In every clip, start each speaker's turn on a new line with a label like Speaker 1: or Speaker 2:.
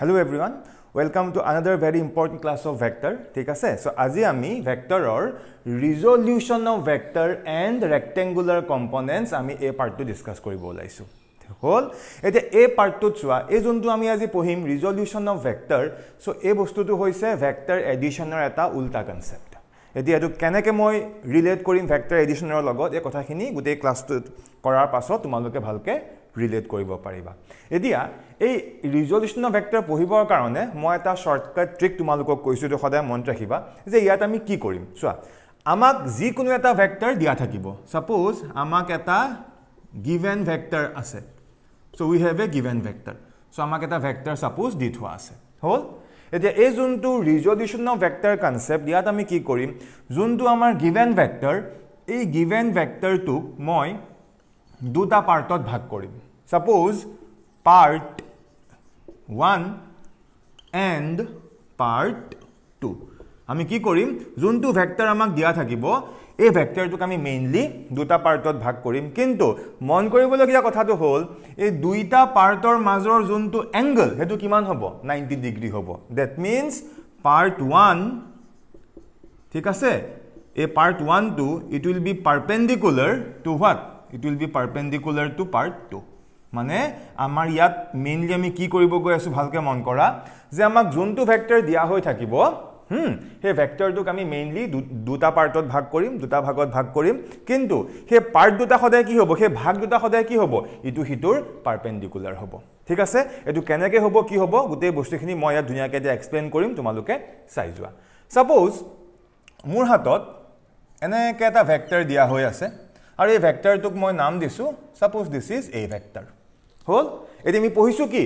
Speaker 1: Hello everyone, welcome to another very important class of vector. So, Aziyami vector or resolution of vector and rectangular components, Ami A part to discuss Koribolaisu. হল এতিয়া এই পার্টটো চোৱা এই যোনটো আমি আজি পঢ়িম ৰিজলিউশন of vector so এই বস্তুটো হৈছে ভেক্টৰ এডিশনৰ এটা উল্টা কনসেপ্ট এতিয়া এটো কেনেকে মই ৰিলেট কৰিম ভেক্টৰ এডিশনৰ লগত এই কথাখিনি গুটেই ক্লাসটো কৰাৰ পাছত তোমালোকে ভালকে ৰিলেট কৰিব পাৰিবা এতিয়া এই ৰিজলিউশ্যন অফ ভেক্টৰ পঢ়িবৰ কাৰণে মই এটা শ্বৰ্টকাট ট্ৰিক তোমালোকক কৈছোঁ এইটো সদায় মনত ৰাখিবা যে ইয়াত আমি কি কৰিম চোৱা আমাক যিকোনো এটা ভেক্টৰ দিয়া থাকিব ছাপ'জ আমাক এটা গিভেন ভেক্টৰ আছে so' we have a given vector so' আমাক এটা ভেক্টৰ ছাপ'জ দি থোৱা আছে হ'ল এতিয়া এই যোনটো ৰিজলিউশ্যন অফ ভেক্টৰ কনচেপ্ট ইয়াত আমি কি কৰিম যোনটো আমাৰ গিভেন ভেক্টৰ এই গিভেন ভেক্টৰটোক মই দুটা পাৰ্টত ভাগ কৰিম suppose part 1 and part 2 আমি কি করিম যোনটো ভেক্টর আমাক দিয়া থাকিব এই ভেক্টরটোক আমি মেইনলি দুটা পার্টত ভাগ করিম কিন্তু মন কৰিবলগীয়া কথাটো হল এই দুইটা পাৰ্টৰ মাজৰ যোনটো এংগল হেতু কিমান হ'ব 90 ডিগ্রি হ'ব দ্যাট মিন্স পার্ট 1 ঠিক আছে এই part 1 to it will be perpendicular to what it will be perpendicular to part 2 মানে আমাৰ ইয়াত মেইনলি আমি কি কৰিব গৈ আছোঁ ভালকৈ মন কৰা যে আমাক যোনটো ভেক্টৰ দিয়া হৈ থাকিব সেই ভেক্টৰটোক আমি মেইনলি দুটা পাৰ্টত ভাগ কৰিম দুটা ভাগত ভাগ কৰিম কিন্তু সেই পাৰ্ট দুটা সদায় কি হ'ব সেই ভাগ দুটা সদায় কি হ'ব ইটো সিটোৰ পাৰপেণ্ডিকুলাৰ হ'ব ঠিক আছে এইটো কেনেকৈ হ'ব কি হ'ব গোটেই বস্তুখিনি মই ইয়াত ধুনীয়াকৈ এতিয়া এক্সপ্লেইন কৰিম তোমালোকে চাই যোৱা ছাপ'জ মোৰ হাতত এনেকৈ এটা ভেক্টৰ দিয়া হৈ আছে আৰু এই ভেক্টৰটোক মই নাম দিছোঁ suppose this is a vector হ'ল এতিয়া আমি পঢ়িছোঁ কি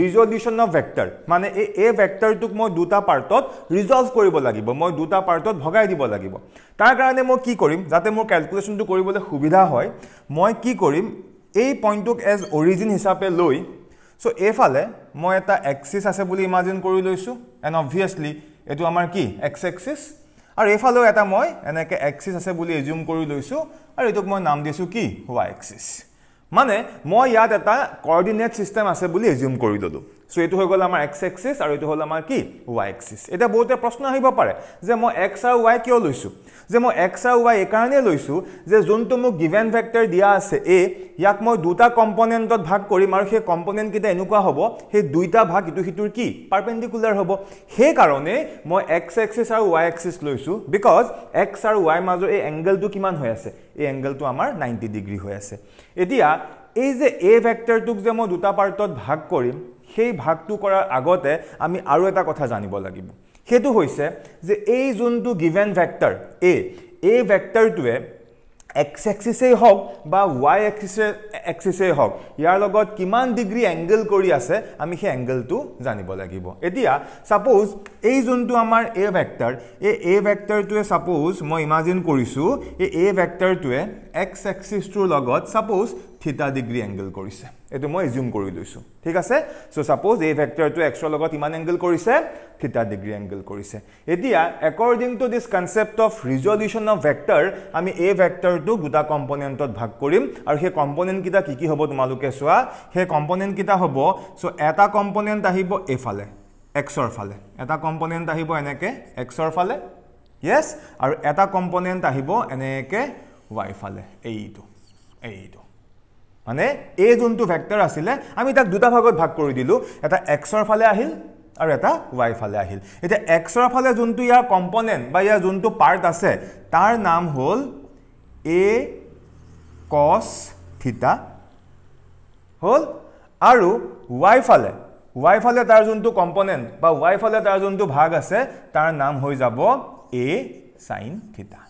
Speaker 1: ৰিজলিউচন অফ ভেক্টৰ মানে এই এই ভেক্টৰটোক মই দুটা পাৰ্টত ৰিজল্ভ কৰিব লাগিব মই দুটা পাৰ্টত ভগাই দিব লাগিব তাৰ কাৰণে মই কি কৰিম যাতে মোৰ কেলকুলেশ্যনটো কৰিবলৈ সুবিধা হয় মই কি কৰিম এই পইণ্টটোক এজ অৰিজিন হিচাপে লৈ চ' এইফালে মই এটা এক্সিছ আছে বুলি ইমাজিন কৰি লৈছোঁ এণ্ড অবভিয়াছলি এইটো আমাৰ কি এক্স এক্সিছ আৰু এইফালেও এটা মই এনেকৈ এক্সিছ আছে বুলি এজিউম কৰি লৈছোঁ আৰু এইটোক মই নাম দিছোঁ কি হোৱা এক্সিছ মানে মই ইয়াত এটা কৰ্ডিনেট ছিষ্টেম আছে বুলি এজিউম কৰি ল'লোঁ চ' এইটো হৈ গ'ল আমাৰ এক্স এক্সিছ আৰু এইটো হ'ল আমাৰ কি ৱাই এক্সিছ এতিয়া বহুতে প্ৰশ্ন আহিব পাৰে যে মই এক্স আৰু ৱাই কিয় লৈছোঁ যে মই এক্স আৰু ৱাই এইকাৰণেই লৈছোঁ যে যোনটো মোক গিভেন ভেক্টৰ দিয়া আছে এ ইয়াক মই দুটা কম্পনেণ্টত ভাগ কৰিম আৰু সেই কম্পনেণ্টকেইটা এনেকুৱা হ'ব সেই দুইটা ভাগ ইটো সিটোৰ কি পাৰ্পেণ্ডিকুলাৰ হ'ব সেইকাৰণেই মই এক্স এক্সিছ আৰু ৱাই এক্সিছ লৈছোঁ বিকজ এক্স আৰু ৱাই মাজৰ এই এংগেলটো কিমান হৈ আছে এই এংগেলটো আমাৰ নাইণ্টি ডিগ্ৰী হৈ আছে এতিয়া এই যে এ ভেক্টৰটোক যে মই দুটা পাৰ্টত ভাগ কৰিম সেই ভাগটো কৰাৰ আগতে আমি আৰু এটা কথা জানিব লাগিব সেইটো হৈছে যে এই যোনটো গিভেন ভেক্টৰ এ এই ভেক্টৰটোৱে এক্স এক্সিছেই হওক বা ৱাই এক্সিছে এক্সিছেই হওক ইয়াৰ লগত কিমান ডিগ্ৰী এংগেল কৰি আছে আমি সেই এংগেলটো জানিব লাগিব এতিয়া ছাপ'জ এই যোনটো আমাৰ এ ভেক্টৰ এই এ ভেক্টৰটোৱে ছাপ'জ মই ইমাজিন কৰিছোঁ এই এ ভেক্টৰটোৱে এক্স এক্সিছটোৰ লগত ছাপ'জ থিটা ডিগ্ৰী এংগল কৰিছে এইটো মই এজিউম কৰি লৈছোঁ ঠিক আছে চ' ছাপ'জ এই ভেক্টৰটো এক্সৰ লগত ইমান এংগল কৰিছে থিটা ডিগ্ৰী এংগল কৰিছে এতিয়া according to this concept of resolution of vector আমি এই ভেক্টৰটো দুটা কম্পনেণ্টত ভাগ কৰিম আৰু সেই কম্পনেণ্টকেইটা কি কি হ'ব তোমালোকে চোৱা সেই কম্পনেণ্টকেইটা হ'ব চ' এটা কম্পনেণ্ট আহিব এইফালে এক্সৰ ফালে এটা কম্পনেণ্ট আহিব এনেকৈ এক্সৰ ফালে য়েছ আৰু এটা কম্পনেণ্ট আহিব এনেকৈ ৱাই ফালে এইটো এইটো মানে এই যোনটো ভেক্টৰ আছিলে আমি তাক দুটা ভাগত ভাগ কৰি দিলোঁ এটা এক্সৰ ফালে আহিল আৰু এটা ৱাই ফালে আহিল এতিয়া এক্সৰ ফালে যোনটো ইয়াৰ কম্পনেণ্ট বা ইয়াৰ যোনটো পাৰ্ট আছে তাৰ নাম হ'ল এ কচ থিতা হ'ল আৰু ৱাই ফালে ৱাই ফালে তাৰ যোনটো কম্পনেণ্ট বা ৱাই ফালে তাৰ যোনটো ভাগ আছে তাৰ নাম হৈ যাব এ চাইন থিতা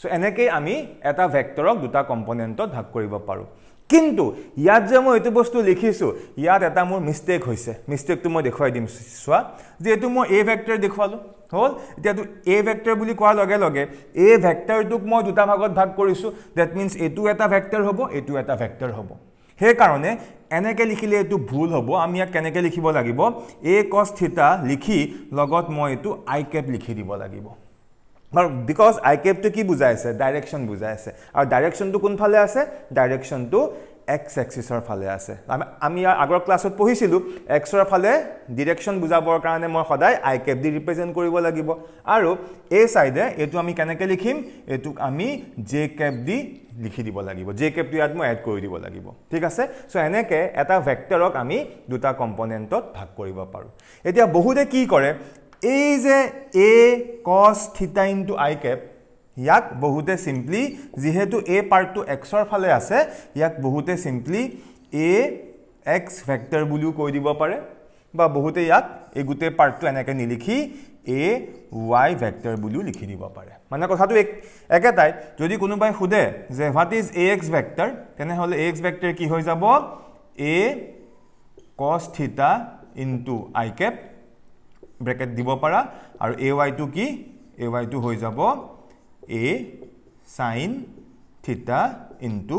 Speaker 1: চ' এনেকৈ আমি এটা ভেক্টৰক দুটা কম্পনেণ্টত ভাগ কৰিব পাৰোঁ কিন্তু ইয়াত যে মই এইটো বস্তু লিখিছোঁ ইয়াত এটা মোৰ মিষ্টেক হৈছে মিষ্টেকটো মই দেখুৱাই দিম চোৱা যে এইটো মই এ ভেক্টৰ দেখুৱালোঁ হ'ল এতিয়াতো এ ভেক্টৰ বুলি কোৱাৰ লগে লগে এ ভেক্টৰটোক মই দুটা ভাগত ভাগ কৰিছোঁ ডেট মিনছ এইটো এটা ভেক্টৰ হ'ব এইটো এটা ভেক্টৰ হ'ব সেইকাৰণে এনেকৈ লিখিলে এইটো ভুল হ'ব আমি ইয়াক কেনেকৈ লিখিব লাগিব এ কষ্ট থিতা লিখি লগত মই এইটো আই কেপ লিখি দিব লাগিব বাৰু বিকজ আই কেপটো কি বুজাই আছে ডাইৰেকশ্যন বুজাই আছে আৰু ডাইৰেকশ্যনটো কোনফালে আছে ডাইৰেকশ্যনটো এক্স এক্সিছৰ ফালে আছে আমি আমি ইয়াৰ আগৰ ক্লাছত পঢ়িছিলোঁ এক্সৰ ফালে ডিৰেকশ্যন বুজাবৰ কাৰণে মই সদায় আই কেপ দি ৰিপ্ৰেজেণ্ট কৰিব লাগিব আৰু এই ছাইডে এইটো আমি কেনেকৈ লিখিম এইটোক আমি জে কেপ দি লিখি দিব লাগিব জে কেপটো ইয়াত মই এড কৰি দিব লাগিব ঠিক আছে চ' এনেকৈ এটা ভেক্টৰক আমি দুটা কম্পনেণ্টত ভাগ কৰিব পাৰোঁ এতিয়া বহুতে কি কৰে এই যে এ cos theta into I Cape ইয়াক বহুতে চিম্পলি যিহেতু এ পাৰ্টটো এক্সৰ ফালে আছে ইয়াক বহুতে চিম্পলি এ এক্স ভেক্টৰ বুলিও কৈ দিব পাৰে বা বহুতে ইয়াক এই গোটেই পাৰ্টটো এনেকৈ নিলিখি এ ৱাই ভেক্টৰ বুলিও লিখি দিব পাৰে মানে কথাটো এক একেটাই যদি কোনোবাই সোধে যে what is A X vector তেনেহ'লে এ এক্স ভেক্টৰ কি হৈ যাব A cos theta into I cap bracket দিব পাৰা আৰু এ ৱাইটো কি এ ৱাইটো হৈ যাব এ চাইন থিতা ইনটু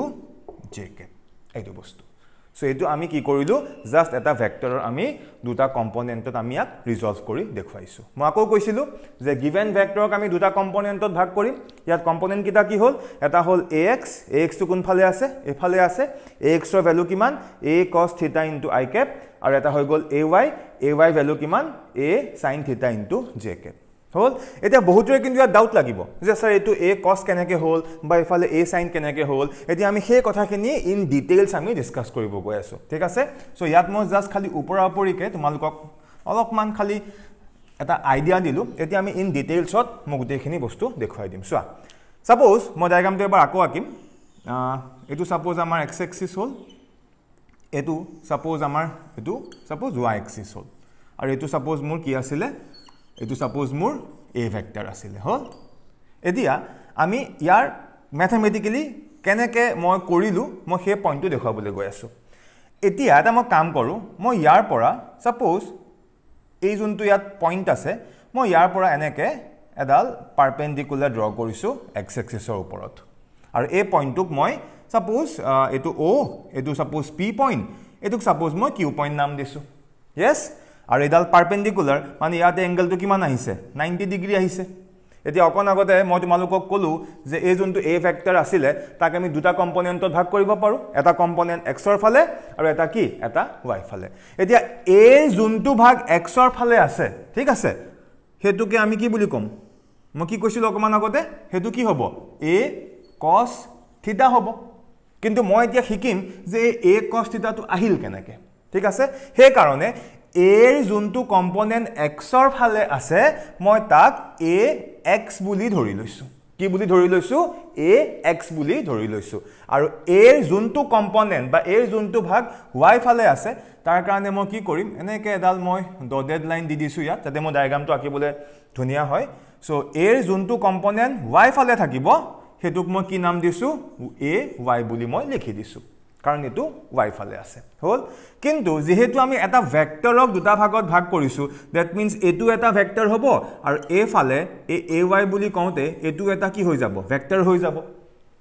Speaker 1: জেকেট এইটো বস্তু সো এইটো আমি কি কৰিলোঁ জাষ্ট এটা ভেক্টৰৰ আমি দুটা কম্পনেণ্টত আমি ইয়াক ৰিজলভ কৰি দেখুৱাইছোঁ মই আকৌ কৈছিলোঁ যে গিভেন ভেক্টৰক আমি দুটা কম্পনেণ্টত ভাগ কৰিম ইয়াত কম্পনেণ্টকেইটা কি হ'ল এটা হ'ল এ এক্স এ এক্সটো কোনফালে আছে এইফালে আছে এ এক্সৰ ভেলু কিমান এ কছ থিটা ইনটু আই কেপ আৰু এটা হৈ গ'ল A Y A Y value কিমান A sine theta into J cap হ'ল এতিয়া বহুতৰে কিন্তু ইয়াত ডাউট লাগিব যে ছাৰ এইটো এ কচ কেনেকৈ হ'ল বা এইফালে এ চাইন কেনেকৈ হ'ল এতিয়া আমি সেই কথাখিনি ইন ডিটেইলছ আমি ডিছকাছ কৰিব গৈ আছোঁ ঠিক আছে চ' ইয়াত মই জাষ্ট খালি ওপৰা ওপৰিকৈ তোমালোকক অলপমান খালি এটা আইডিয়া দিলোঁ এতিয়া আমি ইন ডিটেইলছত মই গোটেইখিনি বস্তু দেখুৱাই দিম চোৱা ছাপ'জ মই ডায়েগ্ৰামটো এবাৰ আকৌ আঁকিম এইটো ছাপ'জ আমাৰ এক্স এক্সিছ হ'ল এইটো ছাপ'জ আমাৰ এইটো ছাপ'জ ৱাই এক্সিছ হ'ল আৰু এইটো ছাপ'জ মোৰ কি আছিলে এইটো সাপোজ মোৰ এ ভেক্টৰ আছিলে হ'ল এতিয়া আমি ইয়াৰ মেথেমেটিকেলি কেনেকৈ মই কৰিলোঁ মই সেই পইণ্টটো দেখুৱাবলৈ গৈ আছোঁ এতিয়া এটা মই কাম কৰোঁ মই ইয়াৰ পৰা ছাপ'জ এই যোনটো ইয়াত পইণ্ট আছে মই ইয়াৰ পৰা এনেকৈ এডাল পাৰ্পেণ্ডিকুলাৰ ড্ৰ কৰিছোঁ এক্স এক্সেছৰ ওপৰত আৰু এই পইণ্টটোক মই ছাপ'জ এইটো অ' এইটো ছাপ'জ পি পইণ্ট এইটোক ছাপ'জ মই কিউ পইণ্ট নাম দিছোঁ য়েছ আৰু এইডাল পাৰ্পেণ্ডিকুলাৰ মানে ইয়াতে এংগেলটো কিমান আহিছে নাইণ্টি ডিগ্ৰী আহিছে এতিয়া অকণ আগতে মই তোমালোকক ক'লোঁ যে এই যোনটো এ ফেক্টৰ আছিলে তাক আমি দুটা কম্পনেণ্টত ভাগ কৰিব পাৰোঁ এটা কম্পনেণ্ট এক্সৰ ফালে আৰু এটা কি এটা ৱাই ফালে এতিয়া এ যোনটো ভাগ এক্সৰ ফালে আছে ঠিক আছে সেইটোকে আমি কি বুলি ক'ম মই কি কৈছিলোঁ অকণমান আগতে সেইটো কি হ'ব এ কছ থিটা হ'ব কিন্তু মই এতিয়া শিকিম যে এই এ কছ থিতাটো আহিল কেনেকৈ ঠিক আছে সেইকাৰণে এৰ যোনটো কম্পনেণ্ট এক্সৰ ফালে আছে মই তাক এ এক্স বুলি ধৰি লৈছোঁ কি বুলি ধৰি লৈছোঁ এ এক্স বুলি ধৰি লৈছোঁ আৰু এৰ যোনটো কম্পনেণ্ট বা এৰ যোনটো ভাগ ৱাই ফালে আছে তাৰ কাৰণে মই কি কৰিম এনেকৈ এডাল মই ডডেড লাইন দি দিছোঁ ইয়াত যাতে মই ডায়েগ্ৰামটো আঁকিবলৈ ধুনীয়া হয় চ' এৰ যোনটো কম্পনেণ্ট ৱাই ফালে থাকিব সেইটোক মই কি নাম দিছোঁ এ ৱাই বুলি মই লিখি দিছোঁ কাৰণ এইটো ৱাই ফালে আছে হ'ল কিন্তু যিহেতু আমি এটা ভেক্টৰক দুটা ভাগত ভাগ কৰিছোঁ ডেট মিনছ এইটো এটা ভেক্টৰ হ'ব আৰু এইফালে এই এ ৱাই বুলি কওঁতে এইটো এটা কি হৈ যাব ভেক্টৰ হৈ যাব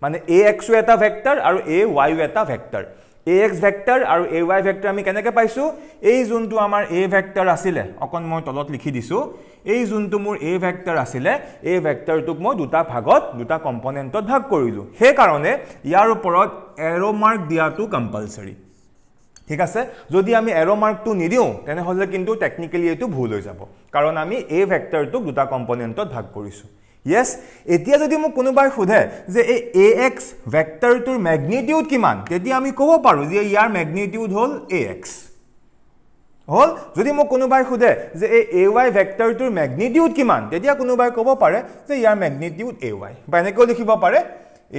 Speaker 1: মানে এ এক্সো এটা ভেক্টৰ আৰু এ ৱাইও এটা ভেক্টৰ এ এক্স ভেক্টৰ আৰু এ ৱাই ভেক্টৰ আমি কেনেকৈ পাইছোঁ এই যোনটো আমাৰ এ ভেক্টৰ আছিলে অকণ মই তলত লিখি দিছোঁ এই যোনটো মোৰ এ ভেক্টৰ আছিলে এই ভেক্টৰটোক মই দুটা ভাগত দুটা কম্পনেণ্টত ভাগ কৰিলোঁ সেইকাৰণে ইয়াৰ ওপৰত এৰ' মাৰ্ক দিয়াটো কম্পালচৰি ঠিক আছে যদি আমি এৰ' মাৰ্কটো নিদিওঁ তেনেহ'লে কিন্তু টেকনিকেলি এইটো ভুল হৈ যাব কাৰণ আমি এই ভেক্টৰটোক দুটা কম্পনেণ্টত ভাগ কৰিছোঁ য়েছ এতিয়া যদি মোক কোনোবাই সোধে যে এই এ এক্স ভেক্টৰটোৰ মেগনিটিউড কিমান তেতিয়া আমি ক'ব পাৰোঁ যে ইয়াৰ মেগনিটিউড হ'ল এ এক্স হ'ল যদি মোক কোনোবাই সোধে যে এই এ ৱাই ভেক্টৰটোৰ মেগনিটিউড কিমান তেতিয়া কোনোবাই ক'ব পাৰে যে ইয়াৰ মেগনিটিউড এ ৱাই বা এনেকৈও লিখিব পাৰে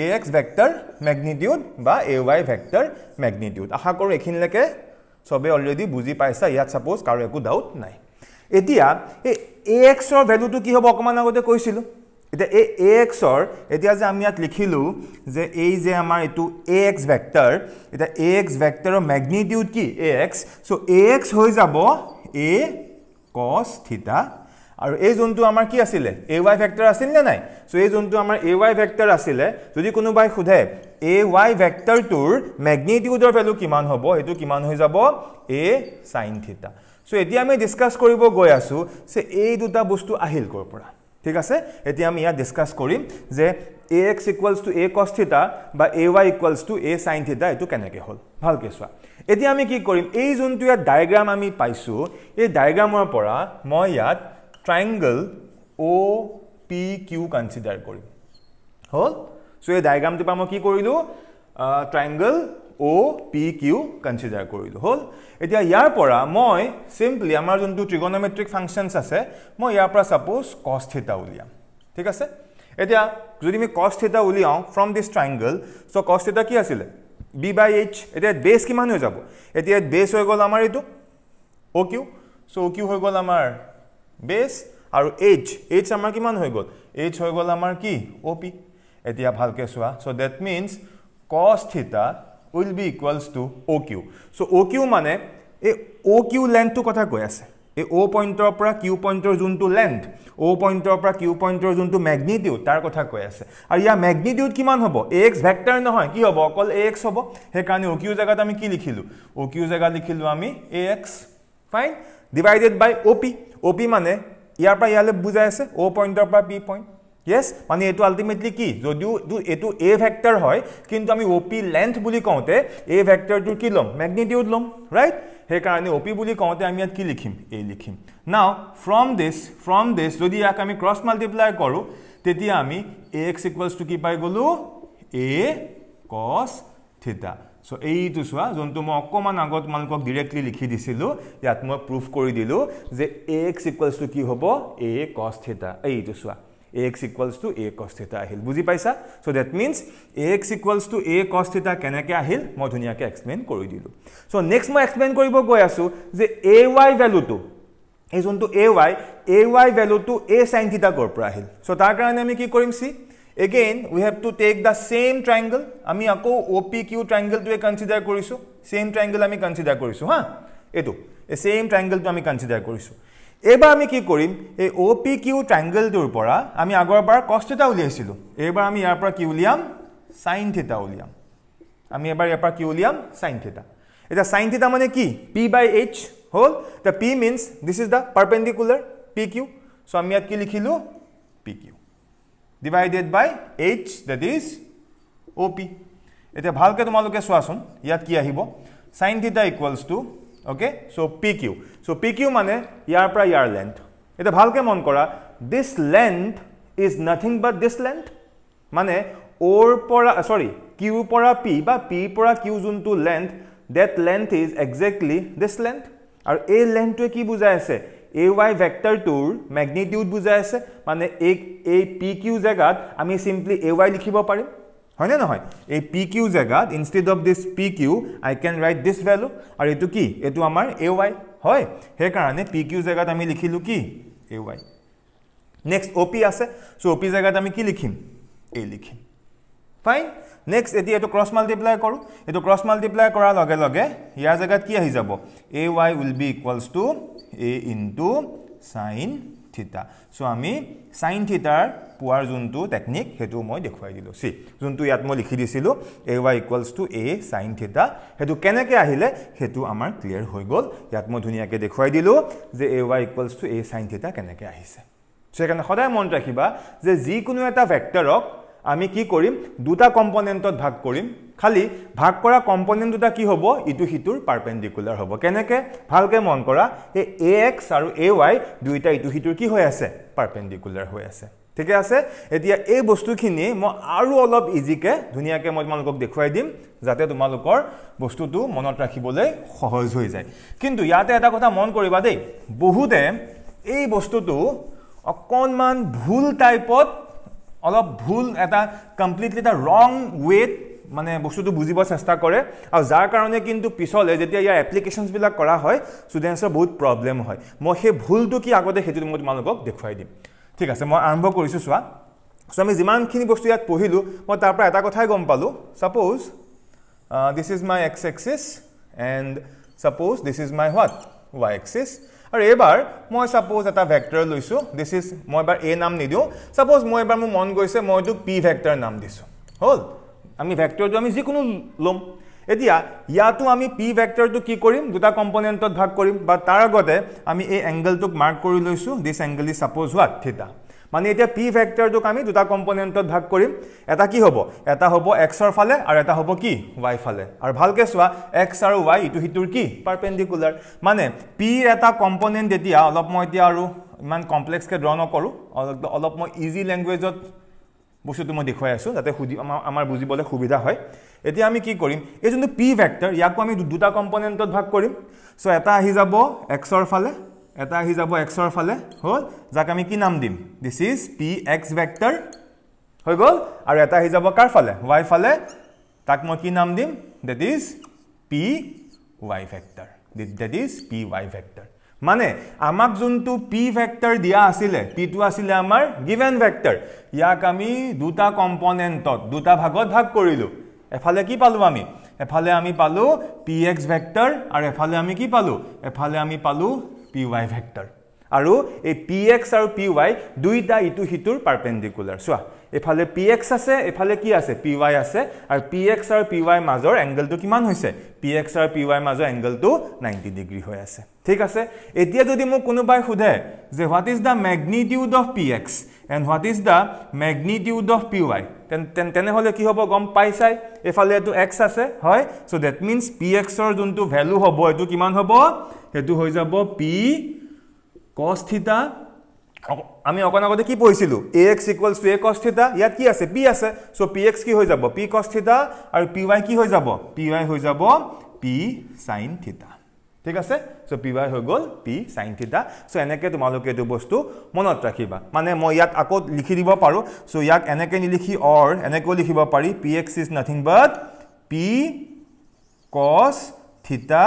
Speaker 1: এ এক্স ভেক্টৰ মেগনিটিউড বা এ ৱাই ভেক্টৰ মেগনিটিউড আশা কৰোঁ এইখিনিলৈকে চবেই অলৰেডি বুজি পাইছা ইয়াত ছাপ'জ কাৰো একো ডাউট নাই এতিয়া এই এ এক্সৰ ভেলুটো কি হ'ব অকণমান আগতে কৈছিলোঁ এতিয়া এই এ এক্সৰ এতিয়া যে আমি ইয়াত লিখিলোঁ যে এই যে আমাৰ এইটো এ এক্স ভেক্টৰ এতিয়া এ এক্স ভেক্টৰৰ মেগনিটিউড কি A X so' A x হৈ যাব এ কছ থিটা আৰু এই যোনটো আমাৰ কি আছিলে এ ৱাই ভেক্টৰ আছিল নে নাই চ' এই যোনটো আমাৰ এ ৱাই ভেক্টৰ আছিলে যদি কোনোবাই সোধে এ ৱাই ভেক্টৰটোৰ মেগনিটিউডৰ ভেলু কিমান হ'ব সেইটো কিমান হৈ যাব এ চাইন থিটা চ' এতিয়া আমি ডিছকাছ কৰিব গৈ আছোঁ যে এই দুটা বস্তু আহিল ক'ৰ পৰা ঠিক আছে এতিয়া আমি ইয়াত ডিছকাছ কৰিম যে A X equals to A cos theta বা A Y equals to A sine theta এইটো কেনেকৈ হ'ল ভালকৈ চোৱা এতিয়া আমি কি কৰিম এই যোনটো ইয়াত ডায়েগ্ৰাম আমি পাইছোঁ এই ডায়েগ্ৰামৰ পৰা মই ইয়াত triangle O' P Q consider কৰিম হ'ল চ' এই ডায়েগ্ৰামটোৰ পৰা মই কি কৰিলোঁ triangle O P Q consider কৰিলোঁ হ'ল এতিয়া ইয়াৰ পৰা মই চিম্পলি আমাৰ যোনটো ট্ৰিগনমেট্ৰিক ফাংচনছ আছে মই ইয়াৰ পৰা ছাপ'জ কষ্টিতা উলিয়াম ঠিক আছে এতিয়া যদি আমি কষ্টিতা উলিয়াওঁ ফ্ৰম দিছ ট্ৰাইংগল চ' কষ্টিতা কি আছিলে বি বাই এইচ এতিয়া বেছ কিমান হৈ যাব এতিয়া ইয়াত বেছ হৈ গ'ল আমাৰ এইটো অ' কিউ চ' অ' কিউ হৈ গ'ল আমাৰ বেছ আৰু এইচ এইচ আমাৰ কিমান হৈ গ'ল এইচ হৈ গ'ল আমাৰ কি অ' পি এতিয়া ভালকৈ চোৱা so' that means cos theta will be equals to OQ. So OQ माने ये OQ length तो कथा कोई ऐसे ये O point तो अपरा Q point तो जून तो length, O point तो अपरा Q point तो जून तो magnitude तार कथा कोई ऐसे और यह magnitude किमान हो बो x vector ना है कि हो बो कल x हो बो है कहानी OQ जगह तो मैं क्या लिखिलू OQ जगह लिखिलू आमी ax fine divided by OP OP माने यहाँ पर यहाँ ले बुझा ऐसे O point तो अपरा P point येस माने एटु अल्टिमेटली की जदिउ दु एटु ए वेक्टर होय किंतु आमी ओपी लेंथ बुली कहोते ए वेक्टर टु की लम मैग्नीट्यूड लम राइट हे कारणे ओपी बुली कहोते आमी आ की लिखिम ए लिखिम now from this from this जदि आक आमी क्रॉस मल्टीप्लाई करू तेती आमी ax इक्वल्स टु की पाइ गलु A cos theta so A टु सुआ जंतु म अकमान आगत मानक डायरेक्टली लिखि दिसिलु यात म प्रूफ करि दिलु जे ax इक्वल्स टु की होबो ए cos थीटा ए टु सुआ X equals to A cos theta আহিল বুজি পাইছা so' that means X equals to A cos theta কেনেকৈ আহিল মই ধুনীয়াকৈ এক্সপ্লেইন কৰি দিলোঁ চ' নেক্সট মই এক্সপ্লেইন কৰিব গৈ আছোঁ যে এ ৱাই ভেলুটো এই যোনটো এ ৱাই এ ৱাই ভেলুটো এ চাইন থিতা ক'ৰ পৰা আহিল চ' তাৰ কাৰণে আমি কি কৰিম see again we have to take the same triangle আমি আকৌ অ' পি কিউ ট্ৰাইংগলটোৱে কনচিডাৰ কৰিছোঁ চেম ট্ৰাইংগল আমি কনচিডাৰ কৰিছোঁ হা এইটো এই চেম ট্ৰাইংগলটো আমি কনচিডাৰ কৰিছোঁ এইবাৰ আমি কি কৰিম এই অ' পি কিউ ট্ৰাংগলটোৰ পৰা আমি আগৰবাৰ কষ্টটা উলিয়াইছিলোঁ এইবাৰ আমি ইয়াৰ পৰা কি উলিয়াম চাইন থিতা উলিয়াম আমি এবাৰ ইয়াৰ পৰা কি উলিয়াম চাইন থিতা এতিয়া চাইন থিতা মানে কি পি বাই এইচ হ'ল the P means this is the perpendicular P Q so' আমি ইয়াত কি লিখিলোঁ P Q divided by H that is O' P এতিয়া ভালকৈ তোমালোকে চোৱাচোন ইয়াত কি আহিব sine theta equals to okay so P Q so P Q মানে ইয়াৰ পৰা ইয়াৰ লেন্থ এটা ভালকে মন কৰা this length is nothing but this length মানে অ'ৰ পৰা চৰি কিউৰ পৰা পি বা পিৰ পৰা কিউ যোনটো length that length is exactly this length আৰু এই লেন্থটোৱে কি বুজাই আছে এ ৱাই ভেক্টৰটোৰ মেগনিটিউড বুজাই আছে মানে এই এই পি কিউ জেগাত আমি চিম্পলি এ ৱাই লিখিব পাৰিম হয়নে নহয় এই পি কিউ জেগাত instead of this P Q I can write this value আৰু এইটো কি এইটো আমাৰ এ ৱাই হয় সেইকাৰণে পি কিউ জেগাত আমি লিখিলোঁ কি A Y next O' P আছে চ' অ' পি জেগাত আমি কি লিখিম এ লিখিম ফাইন নেক্সট এতিয়া এইটো ক্ৰছ মাল্টিপ্লাই কৰোঁ এইটো ক্ৰছ মাল্টিপ্লাই কৰাৰ লগে লগে ইয়াৰ জেগাত কি আহি যাব A Y will be equals to A into sine theta so' আমি চাইন থিতাৰ পোৱাৰ যোনটো টেকনিক সেইটো মই দেখুৱাই দিলোঁ চি যোনটো ইয়াত মই লিখি দিছিলোঁ A Y equals to A sine theta সেইটো কেনেকৈ আহিলে সেইটো আমাৰ ক্লিয়াৰ হৈ গ'ল ইয়াত মই ধুনীয়াকৈ দেখুৱাই দিলোঁ যে A Y equals to A sine theta কেনেকৈ আহিছে চ' সেইকাৰণে সদায় মনত ৰাখিবা যে যিকোনো এটা ভেক্টৰক আমি কি কৰিম দুটা কম্পনেণ্টত ভাগ কৰিম খালি ভাগ কৰা কম্পনেণ্ট দুটা কি হ'ব ইটো সিটোৰ পাৰপেণ্ডিকুলাৰ হ'ব কেনেকৈ ভালকৈ মন কৰা এই এ এক্স আৰু এ ৱাই দুয়োটা ইটো সিটোৰ কি হৈ আছে পাৰপেণ্ডিকুলাৰ হৈ আছে ঠিকে আছে এতিয়া এই বস্তুখিনি মই আৰু অলপ ইজিকৈ ধুনীয়াকৈ মই তোমালোকক দেখুৱাই দিম যাতে তোমালোকৰ বস্তুটো মনত ৰাখিবলৈ সহজ হৈ যায় কিন্তু ইয়াতে এটা কথা মন কৰিবা দেই বহুতে এই বস্তুটো অকণমান ভুল টাইপত অলপ ভুল এটা কমপ্লিটলি এটা ৰং ৱেত মানে বস্তুটো বুজিব চেষ্টা কৰে আৰু যাৰ কাৰণে কিন্তু পিছলৈ যেতিয়া ইয়াৰ এপ্লিকেশ্যনছবিলাক কৰা হয় ষ্টুডেণ্টছৰ বহুত প্ৰব্লেম হয় মই সেই ভুলটো কি আগতে সেইটো মই তোমালোকক দেখুৱাই দিম ঠিক আছে মই আৰম্ভ কৰিছোঁ চোৱা চ' আমি যিমানখিনি বস্তু ইয়াত পঢ়িলোঁ মই তাৰ পৰা এটা কথাই গম পালোঁ suppose this is my X axis and suppose this is my what Y axis আৰু এইবাৰ মই ছাপ'জ এটা ভেক্টৰ লৈছোঁ দিছ ইজ মই এবাৰ এ নাম নিদিওঁ ছাপ'জ মই এবাৰ মোৰ মন গৈছে মই এইটো পি ভেক্টৰ নাম দিছোঁ হ'ল আমি ভেক্টৰটো আমি যিকোনো ল'ম এতিয়া ইয়াতো আমি পি ভেক্টৰটো কি কৰিম দুটা কম্পনেণ্টত ভাগ কৰিম বা তাৰ আগতে আমি এই এংগলটোক মাৰ্ক কৰি লৈছোঁ this angle is suppose what theta মানে এতিয়া পি ভেক্টৰটোক আমি দুটা কম্পনেণ্টত ভাগ কৰিম এটা কি হ'ব এটা হ'ব এক্সৰ ফালে আৰু এটা হ'ব কি ৱাই ফালে আৰু ভালকৈ চোৱা এক্স আৰু ৱাই ইটো সিটোৰ কি পাৰপেণ্ডিকুলাৰ মানে পিৰ এটা কম্পনেণ্ট এতিয়া অলপ মই এতিয়া আৰু ইমান কমপ্লেক্সকৈ ড্ৰ নকৰোঁ অলপ মই ইজি লেংগুৱেজত বস্তুটো মই দেখুৱাই আছোঁ যাতে সুধি আমাৰ বুজিবলৈ সুবিধা হয় এতিয়া আমি কি কৰিম এই যোনটো পি ভেক্টৰ ইয়াকো আমি দুটা কম্পনেণ্টত ভাগ কৰিম চ' এটা আহি যাব এক্সৰ ফালে এটা আহি যাব এক্সৰ ফালে হ'ল যাক আমি কি নাম দিম this is P X vector হৈ গ'ল আৰু এটা আহি যাব কাৰ ফালে ৱাই ফালে তাক মই কি নাম দিম that is P Y vector that is P Y vector মানে আমাক যোনটো পি ভেক্টৰ দিয়া আছিলে পিটো আছিলে আমাৰ গিভেন ভেক্টৰ ইয়াক আমি দুটা কম্পনেণ্টত দুটা ভাগত ভাগ কৰিলোঁ এফালে কি পালো আমি এফালে আমি পালো পি এক্স ভেক্টৰ আৰু এফালে আমি কি পালো এফালে আমি পালো পি ৱাই ভেক্টৰ আৰু এই পি এক্স আৰু পি ৱাই দুইটা ইটো সিটোৰ পাৰপেণ্ডিকুলাৰ চোৱা এফালে পি এক্স আছে এফালে কি আছে পি ৱাই আছে আৰু পি এক্স আৰু পি ৱাই মাজৰ এংগলটো কিমান হৈছে পি এক্স আৰু পি ৱাইৰ মাজৰ এংগলটো নাইণ্টি ডিগ্ৰী হৈ আছে ঠিক আছে এতিয়া যদি মোক কোনোবাই সোধে যে what is the magnitude of P X and what is the magnitude of P Y তেনেহ'লে কি হ'ব গম পাইছাই এইফালে এইটো এক্স আছে হয় চ' ডেট মিনছ পি এক্সৰ যোনটো ভেলু হ'ব এইটো কিমান হ'ব সেইটো হৈ যাব পি কষ্টিতা আমি অকণ আগতে কি পঢ়িছিলোঁ A X equals to A cos theta ইয়াত কি আছে পি আছে চ' পি এক্স কি হৈ যাব পি কষ্টিতা আৰু পি ৱাই কি হৈ যাব পি ৱাই হৈ যাব পি চাইন থিতা ঠিক আছে সো পি ৱাই হৈ গ'ল পি চাইন থিতা চ' এনেকৈ তোমালোকে এইটো বস্তু মনত ৰাখিবা মানে মই ইয়াত আকৌ লিখি দিব পাৰোঁ চ' ইয়াক এনেকৈ নিলিখি অৰ এনেকৈও লিখিব পাৰি P X is nothing but P cos theta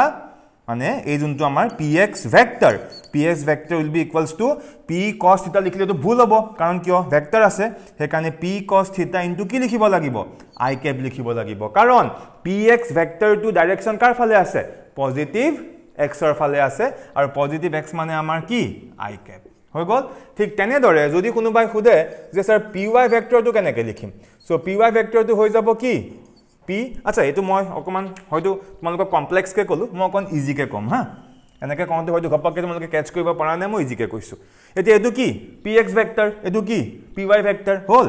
Speaker 1: মানে এই যোনটো আমাৰ P X vector P X vector will be equals to P cos theta লিখিলেতো ভুল হ'ব কাৰণ কিয় ভেক্টৰ আছে সেইকাৰণে পি কছ থিতা ইনটো কি লিখিব লাগিব আই কেপ লিখিব লাগিব কাৰণ পি এক্স ভেক্টৰটো ডাইৰেকশ্যন কাৰ ফালে আছে পজিটিভ এক্সৰ ফালে আছে আৰু পজিটিভ এক্স মানে আমাৰ কি আই কেপ হৈ গ'ল ঠিক তেনেদৰে যদি কোনোবাই সোধে যে ছাৰ পি ৱাই ভেক্টৰটো কেনেকৈ লিখিম চ' পি ৱাই ভেক্টৰটো হৈ যাব কি পি আচ্ছা এইটো মই অকণমান হয়তো তোমালোকক কমপ্লেক্সকৈ ক'লোঁ মই অকণ ইজিকৈ ক'ম হা এনেকৈ কওঁতে হয়তো ঘপককৈ তোমালোকে কেটছ কৰিব পৰা নাই মই ইজিকৈ কৈছোঁ এতিয়া এইটো কি পি এক্স ভেক্টৰ এইটো কি পি ৱাই ভেক্টৰ হ'ল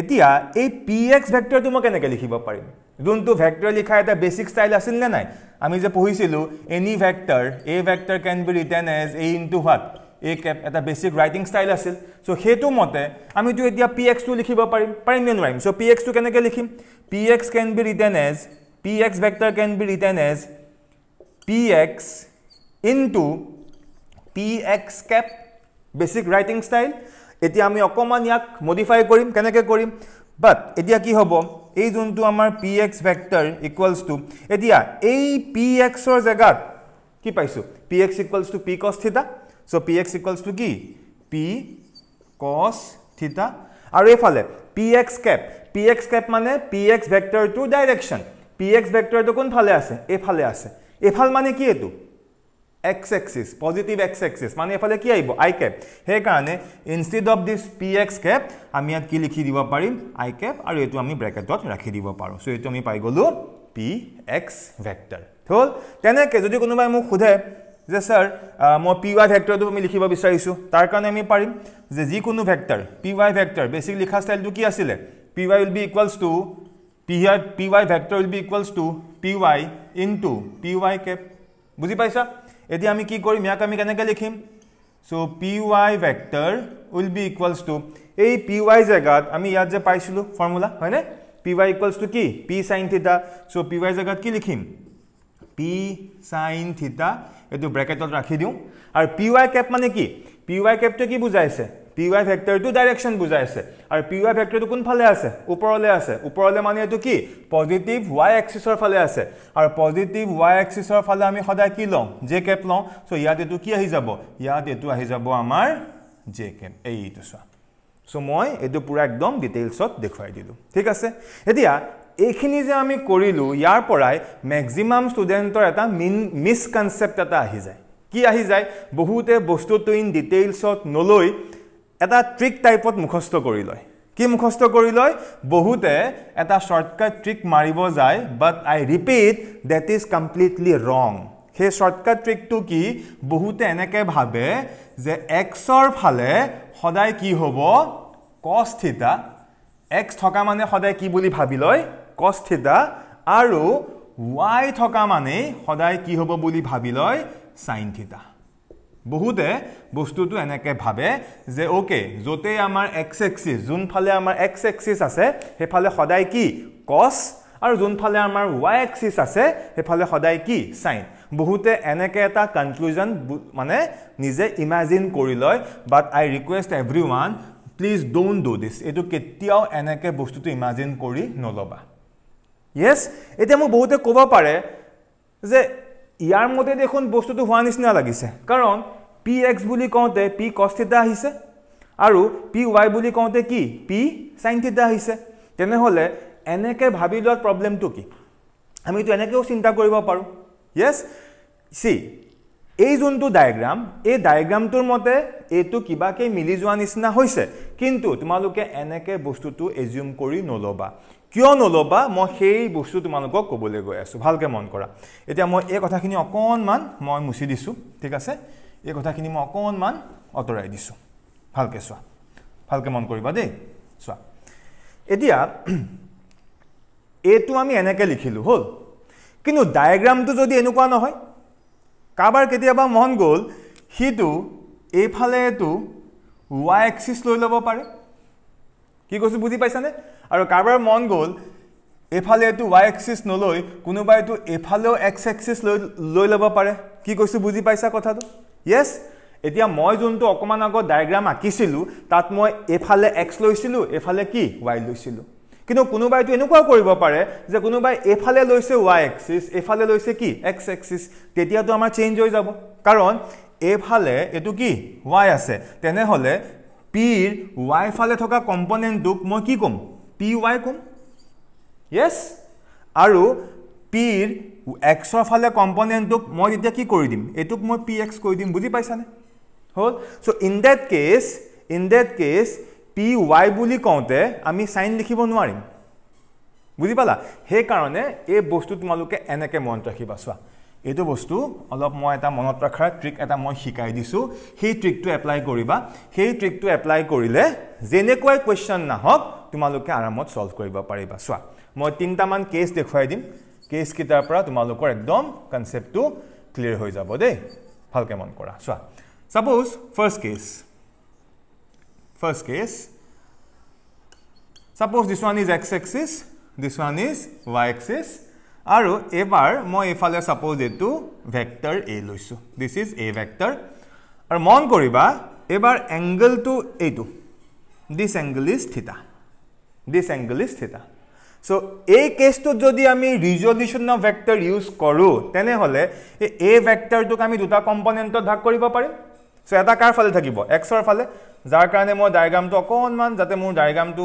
Speaker 1: এতিয়া এই পি এক্স ভেক্টৰটো মই কেনেকৈ লিখিব পাৰিম যোনটো ভেক্টৰ লিখা এটা বেচিক ষ্টাইল আছিল নে নাই আমি যে পঢ়িছিলোঁ any vector A vector can be written as A into what A cap এটা বেচিক ৰাইটিং ষ্টাইল আছিল চ' সেইটো মতে আমিতো এতিয়া পি এক্সটো লিখিব পাৰিম পাৰিম নে নোৱাৰিম চ' পি এক্সটো কেনেকৈ লিখিম P X can be written as P X vector can be written as P X into P X cap basic writing style এতিয়া আমি অকণমান ইয়াক মডিফাই কৰিম কেনেকৈ কৰিম বাট এতিয়া কি হ'ব এই যোনটো আমাৰ P X vector equals to এতিয়া এই পি এক্সৰ জেগাত কি পাইছোঁ P X equals to P cos theta so' P X equals to কি পি কছ থিটা আৰু এইফালে P X cap P X cap মানে পি এক্স ভেক্টৰটো ডাইৰেকশ্যন পি এক্স ভেক্টৰটো কোনফালে আছে এইফালে আছে এইফাল মানে কি এইটো X axis positive X axis মানে এইফালে কি আহিব আই কেপ সেইকাৰণে instead of this P X cap আমি ইয়াত কি লিখি দিব পাৰিম আই কেপ আৰু এইটো আমি ব্ৰেকেটত ৰাখি দিব পাৰোঁ চ' এইটো আমি পাই গ'লোঁ পি এক্স ভেক্টৰ হ'ল তেনেকৈ যদি কোনোবাই মোক সোধে যে ছাৰ মই পি ৱাই ভেক্টৰটো আমি লিখিব বিচাৰিছোঁ তাৰ কাৰণে আমি পাৰিম যে যিকোনো vector P Y vector basic লিখা ষ্টাইলটো কি আছিলে P Y will be equals to P P Y vector will be equals to P Y into P Y cap বুজি পাইছা এতিয়া আমি কি কৰিম ইয়াক আমি কেনেকৈ লিখিম so' P Y vector will be equals to এই পি ৱাই জেগাত আমি ইয়াত যে পাইছিলোঁ ফৰ্মুলা হয়নে পি ৱাই ইকুৱেলছ টু কি P sine theta so' P Y জেগাত কি লিখিম পি চাইন থিটা এইটো ব্ৰেকেটত ৰাখি দিওঁ আৰু পি ৱাই কেপ মানে কি পি ৱাই কেপটোৱে কি বুজাইছে পি ৱাই ভেক্টৰটো ডাইৰেকশ্যন বুজাই আছে আৰ পি ৱাই ভেক্টৰটো কোন ফালে আছে উপৰলে আছে উপৰলে মানে এটো কি পজিটিভ ৱাই এক্সিছৰ ফালে আছে আৰু পজিটিভ ৱাই এক্সিছৰ ফালে আমি সদায় কি লওঁ জে কেপ লওঁ চ' ইয়াত এইটো কি আহি যাব ইয়াত এইটো আহি যাব আমাৰ জে কেপ এইটো চোৱা চ' মই এইটো পূৰা একদম ডিটেইলছত দেখুৱাই দিলোঁ ঠিক আছে এতিয়া এইখিনি যে আমি কৰিলোঁ ইয়াৰ পৰাই মেক্সিমাম ষ্টুডেণ্টৰ এটা মিন মিছকনচেপ্ট এটা আহি যায় কি আহি যায় বহুতে বস্তুটো ইন ডিটেইলছত নলৈ এটা ট্ৰিক টাইপত মুখস্থ কৰি লয় কি মুখস্থ কৰি লয় বহুতে এটা শ্বৰ্টকাট ট্ৰিক মাৰিব যায় but I repeat that is completely wrong সেই শ্বৰ্টকাট ট্ৰিকটো কি বহুতে এনেকৈ ভাবে যে এক্সৰ ফালে সদায় কি হ'ব কষ্টিতা এক্স থকা মানে সদায় কি বুলি ভাবি লয় কষ্টিতা আৰু ৱাই থকা মানেই সদায় কি হ'ব বুলি ভাবি লয় থিতা বহুতে বস্তুটো এনেকৈ ভাবে যে অ'কে য'তেই আমাৰ এক্স এক্সিছ যোনফালে আমাৰ এক্স এক্সিছ আছে সেইফালে সদায় কি কছ আৰু যোনফালে আমাৰ ৱাই এক্সিছ আছে সেইফালে সদায় কি চাইন বহুতে এনেকৈ এটা কনক্লুজন মানে নিজে ইমাজিন কৰি লয় but I request every one please don't do this এইটো কেতিয়াও এনেকৈ বস্তুটো ইমাজিন কৰি নল'বা য়েছ এতিয়া মোক বহুতে ক'ব পাৰে যে ইয়াৰ মতে দেখোন বস্তুটো হোৱা নিচিনা লাগিছে কাৰণ পি এক্স বুলি কওঁতে পি কষ্টিতা আহিছে আৰু পি ৱাই বুলি কওঁতে কি পি চাইন চাইণ্টিতা আহিছে তেনেহ'লে এনেকৈ ভাবি লোৱাৰ প্ৰব্লেমটো কি আমিতো এনেকৈও চিন্তা কৰিব পাৰোঁ য়েছ চি এই যোনটো ডায়েগ্ৰাম এই ডায়েগ্ৰামটোৰ মতে এইটো কিবাকৈ মিলি যোৱা নিচিনা হৈছে কিন্তু তোমালোকে এনেকৈ বস্তুটো এজিউম কৰি নল'বা কিয় নল'বা মই সেই বস্তু তোমালোকক ক'বলৈ গৈ আছোঁ ভালকৈ মন কৰা এতিয়া মই এই কথাখিনি অকণমান মই মুচি দিছোঁ ঠিক আছে এই কথাখিনি মই অকণমান আঁতৰাই দিছোঁ ভালকৈ চোৱা ভালকৈ মন কৰিবা দেই চোৱা এতিয়া এইটো আমি এনেকৈ লিখিলোঁ হ'ল কিন্তু ডায়েগ্ৰামটো যদি এনেকুৱা নহয় কাৰোবাৰ কেতিয়াবা মন গ'ল সিটো এইফালে এইটো ৱাই এক্সিছ লৈ ল'ব পাৰে কি কৈছোঁ বুজি পাইছানে আৰু কাৰোবাৰ মন গ'ল এইফালে এইটো ৱাই এক্সিছ নলৈ কোনোবাইতো এফালেও এক্স এক্সিছ লৈ লৈ ল'ব পাৰে কি কৈছোঁ বুজি পাইছা কথাটো য়েছ এতিয়া মই যোনটো অকণমান আগত ডায়েগ্ৰাম আঁকিছিলোঁ তাত মই এফালে এক্স লৈছিলোঁ এফালে কি ৱাই লৈছিলোঁ কিন্তু কোনোবাইতো এনেকুৱাও কৰিব পাৰে যে কোনোবাই এফালে লৈছে ৱাই এক্সিছ এফালে লৈছে কি এক্স এক্সিছ তেতিয়াতো আমাৰ চেঞ্জ হৈ যাব কাৰণ এফালে এইটো কি ৱাই আছে তেনেহ'লে পিৰ ৱাই ফালে থকা কম্পনেণ্টটোক মই কি ক'ম পি ৱাই ক'ম য়েছ আৰু পিৰ এক্সৰ ফালে কম্পনেণ্টটোক মই তেতিয়া কি কৰি দিম এইটোক মই পি এক্স কৰি দিম বুজি পাইছানে হ'ল so' in that case in that case P Y বুলি কওঁতে আমি চাইন লিখিব নোৱাৰিম বুজি পালা সেইকাৰণে এই বস্তু তোমালোকে এনেকৈ মনত ৰাখিবা চোৱা এইটো বস্তু অলপ মই এটা মনত ৰখাৰ ট্ৰিক এটা মই শিকাই দিছোঁ সেই ট্ৰিকটো এপ্লাই কৰিবা সেই ট্ৰিকটো এপ্লাই কৰিলে যেনেকুৱাই কুৱেশ্যন নাহক তোমালোকে আৰামত ছল্ভ কৰিব পাৰিবা চোৱা মই তিনিটামান কেছ দেখুৱাই দিম কেছকেইটাৰ পৰা তোমালোকৰ একদম কনচেপ্টটো ক্লিয়াৰ হৈ যাব দেই ভালকৈ মন কৰা চোৱা suppose first case first case suppose this one is X axis this one is Y axis আৰু এইবাৰ মই এইফালে ছাপ'জ এইটো ভেক্টৰ এ লৈছোঁ দিছ ইজ এ ভেক্টৰ আৰু মন কৰিবা এইবাৰ এংগলটো এইটো this angle is theta this angle is theta so এই কেসটোত যদি আমি রিজলিউশন অফ ভেক্টর ইউজ করো তেনে হলে এই ভেক্টরটুক আমি দুটা কম্পনেন্টত ভাগ করিব পারি সো এটা কার ফালে থাকিব এক্সৰ ফালে যাৰ কাৰণে মই ডায়াগ্ৰামটো অকণমান যাতে মোৰ ডায়াগ্রামটো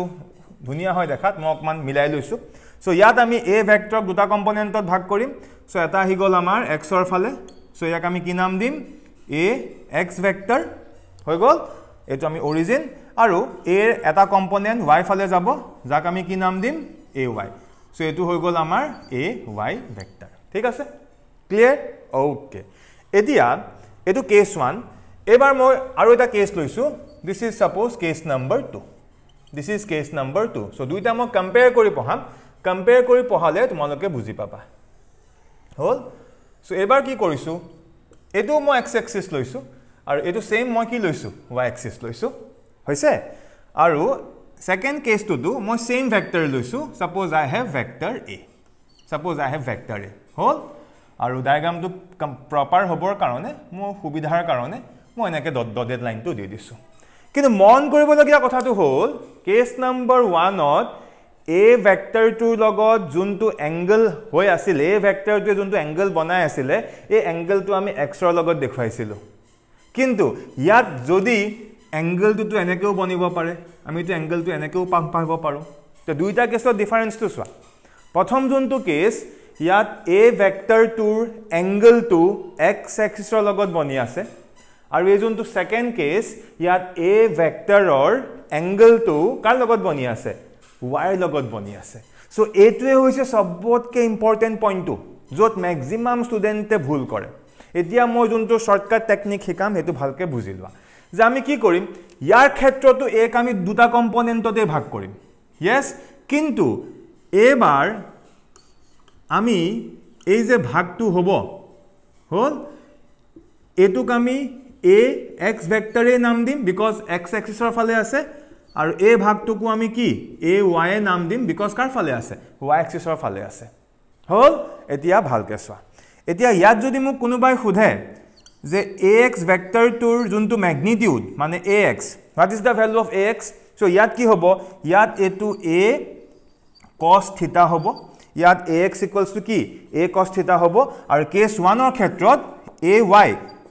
Speaker 1: ধুনিয়া হয় দেখাত মই অকণমান মিলাই লৈছো সো ইয়াত আমি এ ভেক্টরক দুটা কম্পনেন্টত ভাগ করিম সো এটা আহি গল আমার এক্সৰ ফালে সো ইয়াক আমি কি নাম দিম এ এক্স ভেক্টৰ হৈ গল এইটো আমি অৰিজিন আৰু এৰ এটা কম্পনেন্ট ওয়াই যাব যাক আমি কি নাম দিম ए वाई सो यू हो गल आम ए वाई भेक्टर ठीक है clear okay at case one यार मैं केस लैसो this is suppose case number two this is case number two so दूटा मैं कम्पेयर कर पढ़ा कम्पेयर कर पढ़ाले तुम लोग बुझी पबा हल सो एबारो यू मैं एक्स एक्सिस लैस और यू सेम मैं कि लैस वाई एक्सिस लैस और second case to do my same vector loisu suppose i have vector a suppose i have vector a hol aru diagram to proper hobor karone mo subidhar karone mo enake dot dotted line to di disu kintu mon koribologia kotha tu hol case number 1 ot a vector tu logot jun tu angle hoy asile a vector tu jun tu angle banai asile e angle tu ami x ro logot dekhaisilu kintu yat jodi এংগেলটোতো এনেকৈও বনিব পাৰে আমিতো এংগেলটো এনেকৈও পাহিব পাৰোঁ তো দুইটা কেছৰ ডিফাৰেঞ্চটো চোৱা প্ৰথম যোনটো কেছ ইয়াত এ ভেক্টৰটোৰ এংগেলটো এক্স এক্সিছৰ লগত বনি আছে আৰু এই যোনটো ছেকেণ্ড কেছ ইয়াত এ ভেক্টৰৰ এংগেলটো কাৰ লগত বনি আছে ৱাইৰ লগত বনি আছে চ' এইটোৱে হৈছে চবতকৈ ইম্পৰ্টেণ্ট পইণ্টটো য'ত মেক্সিমাম ষ্টুডেণ্টে ভুল কৰে এতিয়া মই যোনটো শ্বৰ্টকাট টেকনিক শিকাম সেইটো ভালকৈ বুজি লোৱা যে আমি কি কৰিম ইয়াৰ ক্ষেত্ৰতো এক আমি দুটা কম্পোনেন্টতে ভাগ কৰিম ইয়েস কিন্তু এইবাৰ আমি এই যে ভাগটো হব হল এইটোক আমি এ এক্স ভেক্টৰেই নাম দিম বিকজ এক্স এক্সিছৰ ফালে আছে আৰু এই ভাগটোকো আমি কি এ ওয়াই নাম দিম বিকজ কাৰ ফালে আছে ৱাই এক্সিছৰ ফালে আছে হল এতিয়া ভালকৈ চোৱা এতিয়া ইয়াত যদি মোক কোনোবাই সোধে যে এ এক্স ভেক্টৰটোৰ যোনটো মেগনিটিউড মানে A X what is the value of A X so' ইয়াত কি হ'ব ইয়াত এইটো এ কচ থিতা হ'ব ইয়াত এ এক্স ইকুৱেলছটো কি এ কচ থিতা হ'ব আৰু কেছ ওৱানৰ ক্ষেত্ৰত এ ৱাই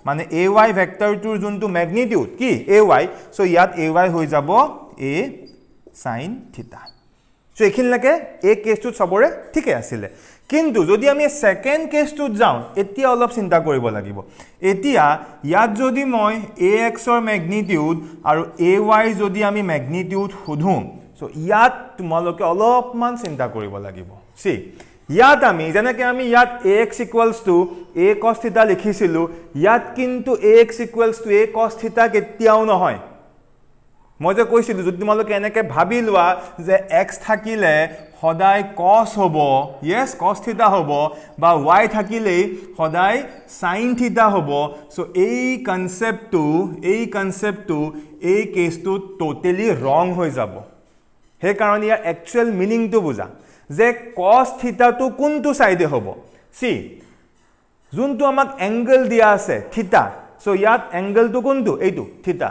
Speaker 1: মানে এ ৱাই ভেক্টৰটোৰ যোনটো মেগনিটিউড কি এ ৱাই চ' ইয়াত এ ৱাই হৈ যাব এ চাইন থিতা চ' এইখিনিলৈকে এই কেছটোত চবৰে ঠিকে আছিলে কিন্তু যদি আমি ছেকেণ্ড কেছটোত যাওঁ এতিয়া অলপ চিন্তা কৰিব লাগিব এতিয়া ইয়াত যদি মই এ এক্সৰ মেগনিটিউড আৰু এ ৱাই যদি আমি মেগনিটিউড সোধোঁ চ' ইয়াত তোমালোকে অলপমান চিন্তা কৰিব লাগিব চি ইয়াত আমি যেনেকৈ আমি ইয়াত এ এক্স টু এ কষ্টিতা লিখিছিলোঁ ইয়াত কিন্তু এ এক্স টু এ কষ্টিতা কেতিয়াও নহয় মই যে কৈছিলোঁ যদি তোমালোকে এনেকৈ ভাবি লোৱা যে এক্স থাকিলে সদায় কচ হ'ব য়েছ কছ থিতা হ'ব বা ৱাই থাকিলেই সদায় চাইন থিতা হ'ব চ' এই কনচেপ্টটো এই কনচেপ্টটো এই কেছটো ট'টেলি ৰং হৈ যাব সেইকাৰণে ইয়াৰ একচুৱেল মিনিংটো বুজা যে কচ থিতাটো কোনটো চাইডে হ'ব চি যোনটো আমাক এংগল দিয়া আছে থিতা চ' ইয়াত এংগলটো কোনটো এইটো থিতা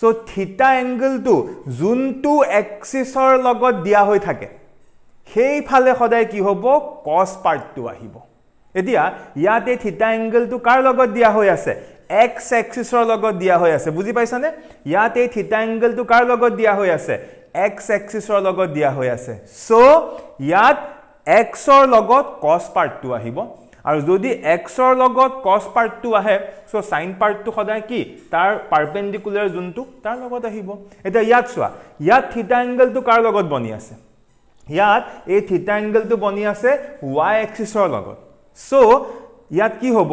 Speaker 1: চ' থিতা এংগলটো যোনটো এক্সিছৰ লগত দিয়া হৈ থাকে সেইফালে সদায় কি হ'ব কচ পাৰ্টটো আহিব এতিয়া ইয়াতে থিতা এংগেলটো কাৰ লগত দিয়া হৈ আছে এক্স এক্সিছৰ লগত দিয়া হৈ আছে বুজি পাইছানে ইয়াত এই থিতা এংগেলটো কাৰ লগত দিয়া হৈ আছে এক্স এক্সিছৰ লগত দিয়া হৈ আছে চ' ইয়াত এক্সৰ লগত কছ পাৰ্টটো আহিব আৰু যদি এক্সৰ লগত কছ পাৰ্টটো আহে চ' চাইন পাৰ্টটো সদায় কি তাৰ পাৰ্পেণ্ডিকুলাৰ যোনটো তাৰ লগত আহিব এতিয়া ইয়াত চোৱা ইয়াত থিতা এংগেলটো কাৰ লগত বনি আছে ইয়াত এই থিটা এংগেলটো বনি আছে ৱাই এক্সিছৰ লগত চ' ইয়াত কি হ'ব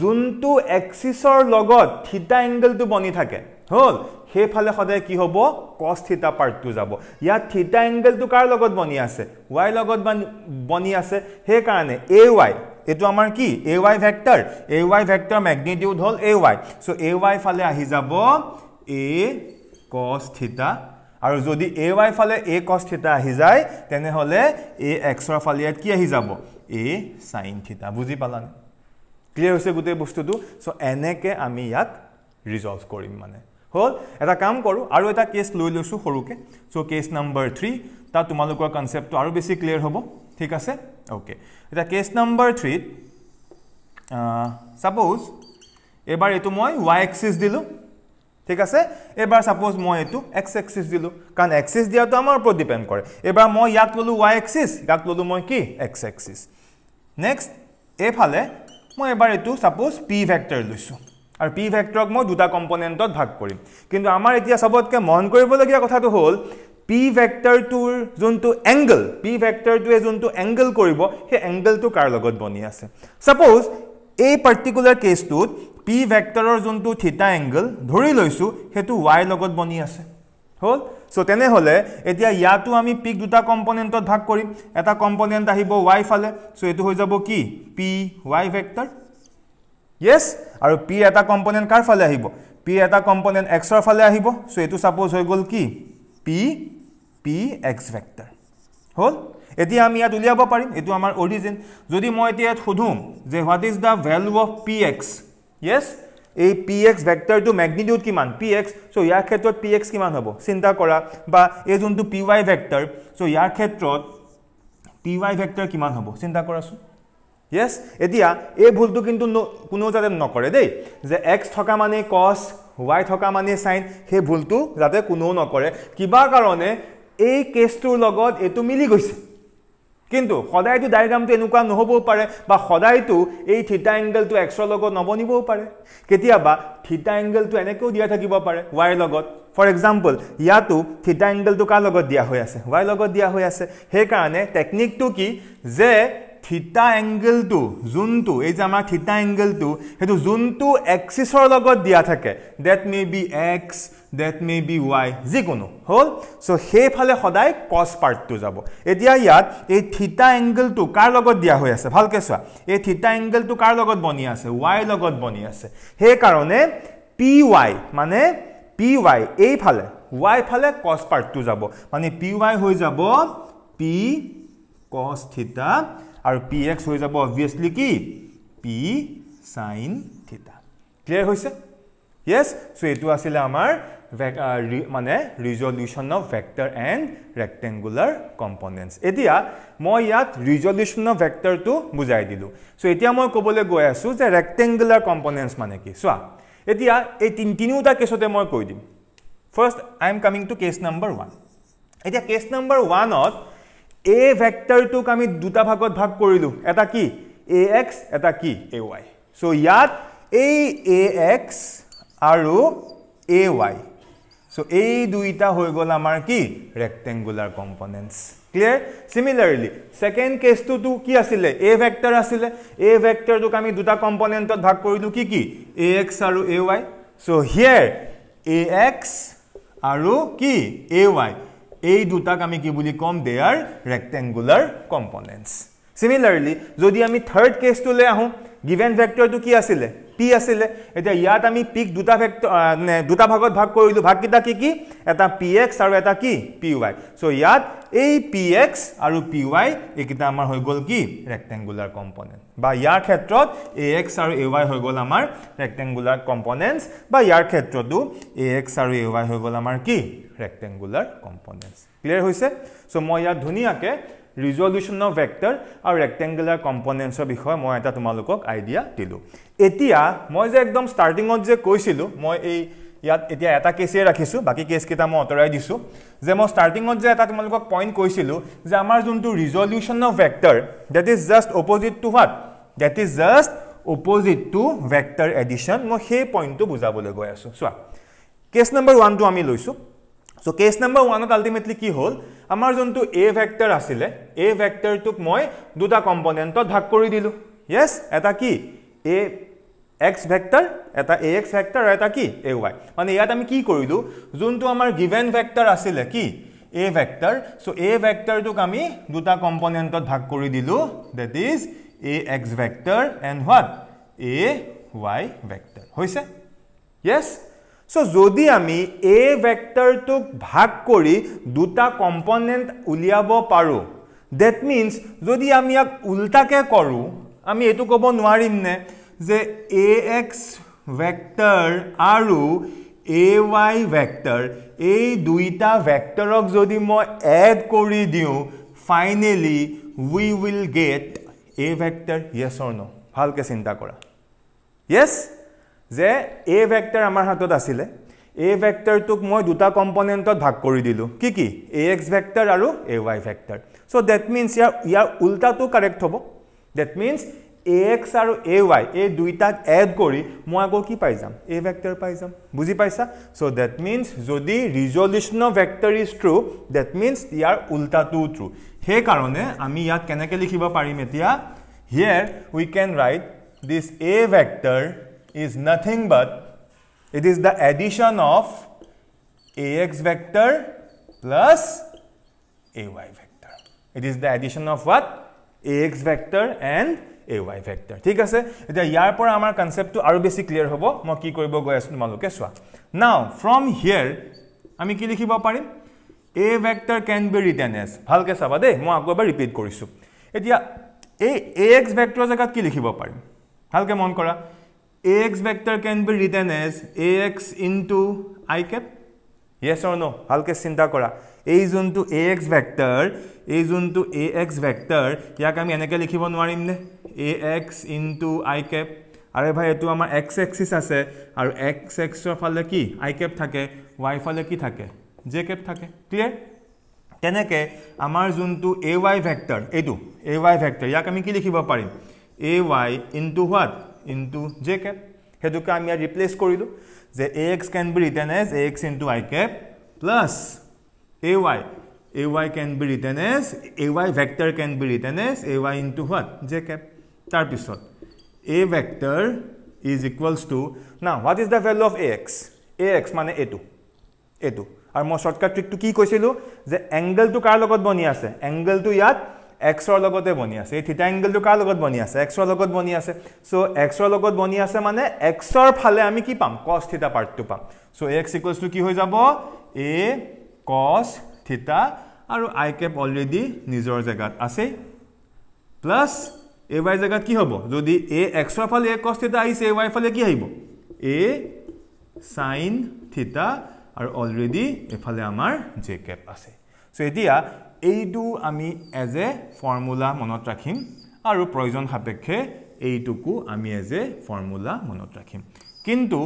Speaker 1: যোনটো এক্সিছৰ লগত থিটা এংগেলটো বনি থাকে হ'ল সেইফালে সদায় কি হ'ব কষ্ট থিতা পাৰ্টটো যাব ইয়াত থিতা এংগেলটো কাৰ লগত বনি আছে ৱাইৰ লগত বনি আছে সেইকাৰণে এ ৱাই এইটো আমাৰ কি A Y vector A Y vector magnitude হ'ল A Y so' A Y ফালে আহি যাব এ কষ্ট থিতা আৰু যদি এ ৱাই ফালে এ কছ থিতা আহি যায় তেনেহ'লে এ এক্সৰ ফালে ইয়াত কি আহি যাব এ চাইন থিতা বুজি পালানে ক্লিয়াৰ হৈছে গোটেই বস্তুটো চ' এনেকৈ আমি ইয়াক ৰিজল্ভ কৰিম মানে হ'ল এটা কাম কৰোঁ আৰু এটা কেচ লৈ লৈছোঁ সৰুকৈ চ' কেচ নাম্বাৰ থ্ৰী তাত তোমালোকৰ কনচেপ্টটো আৰু বেছি ক্লিয়াৰ হ'ব ঠিক আছে অ'কে এতিয়া কেচ নাম্বাৰ থ্ৰীত ছাপ'জ এইবাৰ এইটো মই ৱাই এক্সিছ দিলোঁ ঠিক আছে এবাৰ ছাপোজ মই এইটো এক্স এক্সিছ দিলোঁ কাৰণ এক্সিছ দিয়াটো আমাৰ ওপৰত ডিপেণ্ড কৰে এবাৰ মই ইয়াত ল'লোঁ ৱাই এক্সিছ ইয়াক ল'লোঁ মই কি এক্স এক্সিছ নেক্সট এইফালে মই এবাৰ এইটো ছাপোজ পি ভেক্টৰ লৈছোঁ আৰু পি ভেক্টৰক মই দুটা কম্পনেণ্টত ভাগ কৰিম কিন্তু আমাৰ এতিয়া চবতকৈ মন কৰিবলগীয়া কথাটো হ'ল পি ভেক্টৰটোৰ যোনটো এংগল পি ভেক্টৰটোৱে যোনটো এংগল কৰিব সেই এংগলটো কাৰ লগত বনি আছে ছাপ'জ এই পাৰ্টিকুলাৰ কেছটোত পি ভেক্টৰৰ যোনটো থিতা এংগল ধৰি লৈছোঁ সেইটো ৱাইৰ লগত বনি আছে হ'ল চ' তেনেহ'লে এতিয়া ইয়াতো আমি পিক দুটা কম্পনেণ্টত ভাগ কৰিম এটা কম্পনেণ্ট আহিব ৱাই ফালে চ' এইটো হৈ যাব কি পি ৱাই ভেক্টৰ য়েছ আৰু পি এটা কম্পনেণ্ট কাৰ ফালে আহিব পি এটা কম্পনেণ্ট এক্সৰ ফালে আহিব চ' এইটো ছাপ'জ হৈ গ'ল কি পি পি এক্স ভেক্টৰ হ'ল এতিয়া আমি ইয়াত উলিয়াব পাৰিম এইটো আমাৰ অৰিজিন যদি মই এতিয়া ইয়াত সোধোঁ যে what is the value of P X yes a px vector to magnitude ki man px so yar khetrot px ki man hobo chinta kara ba a juntu py vector so yar khetrot py vector ki man hobo chinta korasu yes etia a bhul tu kintu kono jate nokore dei je x thoka mane cos y thoka mane sin he bhul tu jate kono nokore kiba karone a case tur logot etu mili goise কিন্তু সদায়তো ডায়েগ্ৰামটো এনেকুৱা নহ'বও পাৰে বা সদায়তো এই থিতা এংগেলটো এক্সৰ লগত নবনিবও পাৰে কেতিয়াবা থিতা এংগেলটো এনেকৈও দিয়া থাকিব পাৰে ৱাইৰ লগত ফৰ এক্সাম্পল ইয়াতো থিতা এংগেলটো কাৰ লগত দিয়া হৈ আছে ৱাইৰ লগত দিয়া হৈ আছে সেইকাৰণে টেকনিকটো কি যে থিতা এংগেলটো যোনটো এই যে আমাৰ থিতা এংগেলটো সেইটো যোনটো এক্সিছৰ লগত দিয়া থাকে that may be X that may be y jikono hol so he phale hodai cos part to jabo etia yat e theta angle to kar logot dia hoy ase phalke swa e theta angle to kar logot boni ase y logot boni ase he karone py mane py e phale y phale cos part to jabo mane py hoy jabo p cos theta ar px hoy jabo obviously ki p sin theta clear hoyse yes so etu asile amar মানে resolution of vector and rectangular components এতিয়া মই ইয়াত resolution of ভেক্টৰটো বুজাই দিলোঁ চ' এতিয়া মই ক'বলৈ গৈ আছোঁ যে ৰেক্টেংগুলাৰ কম্পনেণ্টছ মানে কি চোৱা এতিয়া এই তিনি তিনিওটা কেছতে মই কৈ দিম first I am coming to case number one এতিয়া কেছ নম্বৰ ওৱানত এ ভেক্টৰটোক আমি দুটা ভাগত ভাগ কৰিলোঁ এটা কি এ এক্স এটা কি এ ৱাই চ' ইয়াত এই এ এক্স আৰু এ ৱাই সো এই দুইটা হৈ গ'ল আমাৰ কি rectangular components clear similarly second কেছটোতো কি আছিলে এ ভেক্টৰ আছিলে এ ভেক্টৰটোক আমি দুটা কম্পনেণ্টত ভাগ কৰিলোঁ কি কি এ এক্স আৰু A Y so' here A X আৰু কি এ ৱাই এই দুটাক আমি কি বুলি ক'ম they are rectangular components similarly যদি আমি থাৰ্ড কেছটোলৈ আহোঁ গিভেন ভেক্টৰটো কি আছিলে পি আছিলে এতিয়া ইয়াত আমি পিক দুটা ভেক্টৰ দুটা ভাগত ভাগ কৰিলোঁ ভাগকেইটা কি কি এটা পি এক্স আৰু এটা কি পি ৱাই চ' ইয়াত এই পি এক্স আৰু পি ৱাই এইকেইটা আমাৰ হৈ গ'ল কি ৰেক্টেংগুলাৰ কম্পনেণ্ট বা ইয়াৰ ক্ষেত্ৰত এ এক্স আৰু এ ৱাই হৈ গ'ল আমাৰ ৰেক্টেংগুলাৰ কম্পনেণ্টছ বা ইয়াৰ ক্ষেত্ৰতো এ এক্স আৰু এ ৱাই হৈ গ'ল আমাৰ কি ৰেক্টেংগুলাৰ কম্পনেণ্টছ ক্লিয়াৰ হৈছে চ' মই ইয়াত ধুনীয়াকৈ ৰিজলিউশ্যন অফ ভেক্টৰ আৰু ৰেক্টেংগুলাৰ কম্পনেণ্টছৰ বিষয়ে মই এটা তোমালোকক আইডিয়া দিলোঁ এতিয়া মই যে একদম ষ্টাৰ্টিঙত যে কৈছিলোঁ মই এই ইয়াত এতিয়া এটা কেচেই ৰাখিছোঁ বাকী কেচকেইটা মই আঁতৰাই দিছোঁ যে মই ষ্টাৰ্টিঙত যে এটা তোমালোকক পইণ্ট কৈছিলোঁ যে আমাৰ যোনটো resolution of vector that is just opposite to what that is just opposite to vector addition মই সেই পইণ্টটো বুজাবলৈ গৈ আছোঁ চোৱা কেছ নম্বৰ ওৱানটো আমি লৈছোঁ সো কেস নাম্বার ওয়ানত আলটিমেটলি কি হল আমার যত এ ভেক্টর আসলে এ ভেক্টরটুক মই দুটা কম্পনেন্টত ভাগ করে দিল ইয়েস এটা কি এ এক্স ভেক্টর এটা এ এক্স ভেক্টর আর এটা কি এ ওয়াই মানে ইয়াত আমি কি করিল যত আমার গিভেন ভেক্টর আসলে কি এ ভেক্টর সো এ ভেক্টরটুক আমি দুটা কম্পনেন্টত ভাগ করে দিল that is A X vector and what A Y vector হয়েছে ইয়েস চ' যদি আমি এ ভেক্টৰটোক ভাগ কৰি দুটা কম্পনেণ্ট উলিয়াব পাৰোঁ ডেট মিনছ যদি আমি ইয়াক উল্টাকৈ কৰোঁ আমি এইটো ক'ব নোৱাৰিম নে যে এ এক্স ভেক্টৰ আৰু এ ৱাই ভেক্টৰ এই দুইটা ভেক্টৰক যদি মই এড কৰি দিওঁ finally we will get A vector yes or no ভালকৈ চিন্তা কৰা য়েছ যে এ ভেক্টৰ আমাৰ হাতত আছিলে এ ভেক্টৰটোক মই দুটা কম্পনেণ্টত ভাগ কৰি দিলোঁ কি কি এ এক্স ভেক্টৰ আৰু A Y vector so' that means ইয়াৰ ইয়াৰ উল্টাটো কাৰেক্ট হ'ব ডেট মিনছ এ এক্স আৰু এ ৱাই এই দুইটাক এড কৰি মই আকৌ কি পাই যাম এ ভেক্টৰ পাই যাম বুজি পাইছা চ' ডেট মিনছ যদি resolution of vector is true that means ইয়াৰ উল্টাটোও ট্ৰু সেইকাৰণে আমি ইয়াত কেনেকৈ লিখিব পাৰিম এতিয়া here we can write this A vector is nothing but it is the addition of ax vector plus ay vector it is the addition of what ax vector and ay vector thik ase eta yar pora amar concept tu aru beshi clear hobo mo ki koribo goy asu tumaloke swa now from here ami ki likhibo parim a vector can be written as bhalke saba de mo agor ba repeat korisu eta a ax vector jagat ki likhibo parim bhalke mon kara ax vector can be written as ax into i cap yes or no halke chinta kara ei jun to ax vector ei jun to ax vector yak ami eneke likhibo noarim ne ax into i cap are bhai etu amar x axis ase ar x axis r phale ki i cap thake y phale ki thake j cap thake clear teneke amar jun to ay vector etu ay vector yak ami ki likhibo parim ay into what into J cap সেইটোকে আমি ইয়াত replace কৰিলোঁ যে A X can be written as A X into I cap plus A Y A Y can be written as A Y vector can be written as A Y into what J cap তাৰপিছত A vector is equals to না what is the value of A X A X মানে এইটো এইটো আৰু মই shortcut ট্ৰিকটো কি কৈছিলোঁ যে এংগেলটো কাৰ লগত বনি আছে এংগেলটো ইয়াত এক্সৰ লগতে বনি আছে এই থিতা এংগেলটো কাৰ লগত বনি আছে এক্সৰ লগত বনি আছে চ' এক্সৰ লগত বনি আছে মানে এক্সৰ ফালে আমি কি পাম কছ থিতা পাৰ্টটো পাম চ' এক্স ইকুৱেলছটো কি হৈ যাব এ কছ থিতা আৰু আই কেপ অলৰেডি নিজৰ জেগাত আছে প্লাছ এ ৱাই জেগাত কি হ'ব যদি এ এক্সৰ ফালে এ কছ থিতা আহিছে এ ৱাই ফালে কি আহিব এ চাইন থিতা আৰু অলৰেডি এফালে আমাৰ জে কেপ আছে এতিয়া এইটো আমি এজ এ ফৰ্মুলা মনত ৰাখিম আৰু প্ৰয়োজন সাপেক্ষে এইটোকো আমি এজ এ ফৰ্মুলা মনত ৰাখিম কিন্তু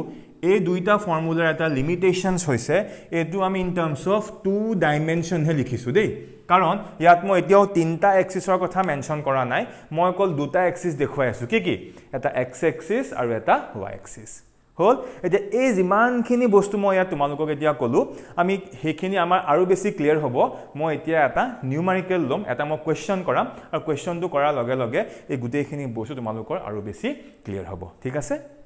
Speaker 1: এই দুইটা ফৰ্মুলাৰ এটা লিমিটেশ্যনছ হৈছে এইটো আমি ইন টাৰ্মছ অফ টু ডাইমেনশ্যনহে লিখিছোঁ দেই কাৰণ ইয়াত মই এতিয়াও তিনিটা এক্সিছৰ কথা মেনশ্যন কৰা নাই মই অকল দুটা এক্সিছ দেখুৱাই আছোঁ কি কি এটা এক্স এক্সিছ আৰু এটা ৱাই এক্সিছ হ'ল এতিয়া এই যিমানখিনি বস্তু মই ইয়াত তোমালোকক এতিয়া ক'লোঁ আমি সেইখিনি আমাৰ আৰু বেছি ক্লিয়াৰ হ'ব মই এতিয়া এটা নিউমাৰিকেল ল'ম এটা মই কুৱেশ্যন কৰাম আৰু কুৱেশ্যনটো কৰাৰ লগে লগে এই গোটেইখিনি বস্তু তোমালোকৰ আৰু বেছি ক্লিয়াৰ হ'ব ঠিক আছে